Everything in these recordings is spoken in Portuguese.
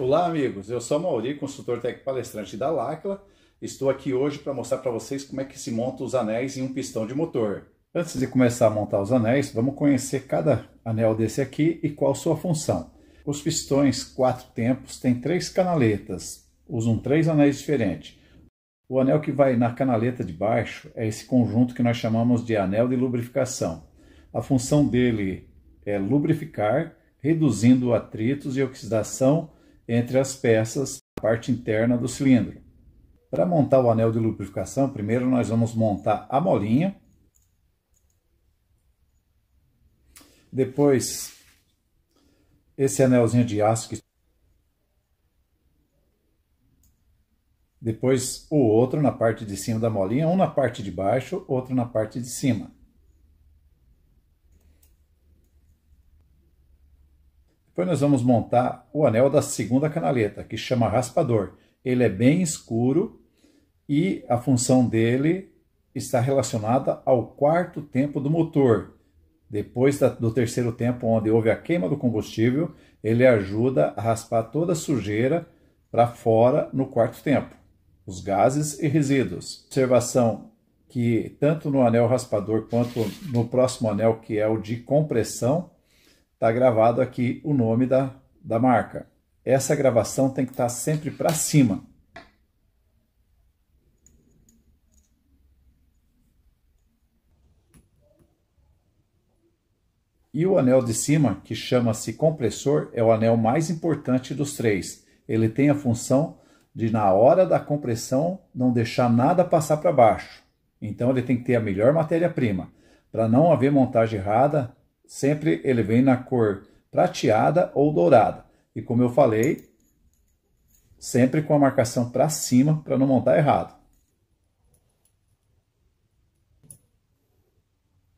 Olá, amigos. Eu sou Mauri, consultor técnico palestrante da Lacla. Estou aqui hoje para mostrar para vocês como é que se monta os anéis em um pistão de motor. Antes de começar a montar os anéis, vamos conhecer cada anel desse aqui e qual sua função. Os pistões quatro tempos têm três canaletas, usam três anéis diferentes. O anel que vai na canaleta de baixo é esse conjunto que nós chamamos de anel de lubrificação. A função dele é lubrificar, reduzindo atritos e oxidação entre as peças a parte interna do cilindro. Para montar o anel de lubrificação, primeiro nós vamos montar a molinha. Depois, esse anelzinho de aço que depois o outro na parte de cima da molinha, um na parte de baixo, outro na parte de cima. Depois nós vamos montar o anel da segunda canaleta, que chama raspador. Ele é bem escuro e a função dele está relacionada ao quarto tempo do motor. Depois da, do terceiro tempo, onde houve a queima do combustível, ele ajuda a raspar toda a sujeira para fora no quarto tempo, os gases e resíduos. Observação que tanto no anel raspador quanto no próximo anel, que é o de compressão, está gravado aqui o nome da, da marca. Essa gravação tem que estar tá sempre para cima. E o anel de cima, que chama-se compressor, é o anel mais importante dos três. Ele tem a função de, na hora da compressão, não deixar nada passar para baixo. Então ele tem que ter a melhor matéria-prima. Para não haver montagem errada, Sempre ele vem na cor prateada ou dourada. E como eu falei, sempre com a marcação para cima para não montar errado.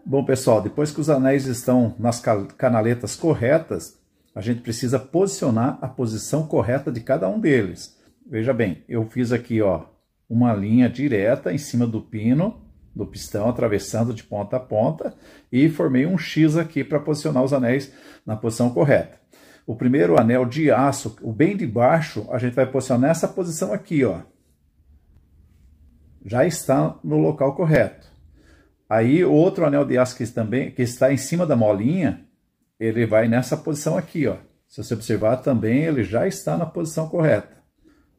Bom, pessoal, depois que os anéis estão nas canaletas corretas, a gente precisa posicionar a posição correta de cada um deles. Veja bem, eu fiz aqui ó, uma linha direta em cima do pino do pistão, atravessando de ponta a ponta e formei um X aqui para posicionar os anéis na posição correta. O primeiro anel de aço, o bem de baixo, a gente vai posicionar nessa posição aqui, ó. Já está no local correto. Aí o outro anel de aço que também que está em cima da molinha, ele vai nessa posição aqui, ó. Se você observar também, ele já está na posição correta.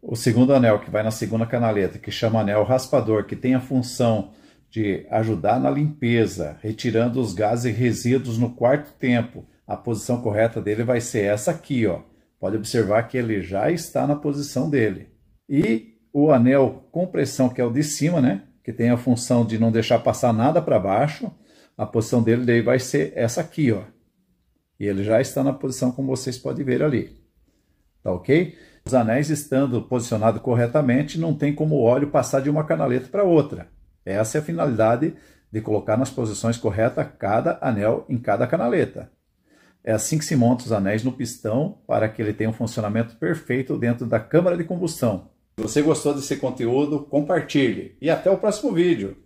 O segundo anel que vai na segunda canaleta, que chama anel raspador, que tem a função de ajudar na limpeza, retirando os gases e resíduos no quarto tempo. A posição correta dele vai ser essa aqui, ó. Pode observar que ele já está na posição dele. E o anel compressão, que é o de cima, né? Que tem a função de não deixar passar nada para baixo. A posição dele daí vai ser essa aqui, ó. E ele já está na posição como vocês podem ver ali. Tá ok? Os anéis estando posicionados corretamente, não tem como o óleo passar de uma canaleta para outra. Essa é a finalidade de colocar nas posições corretas cada anel em cada canaleta. É assim que se monta os anéis no pistão para que ele tenha um funcionamento perfeito dentro da câmara de combustão. Se você gostou desse conteúdo, compartilhe e até o próximo vídeo.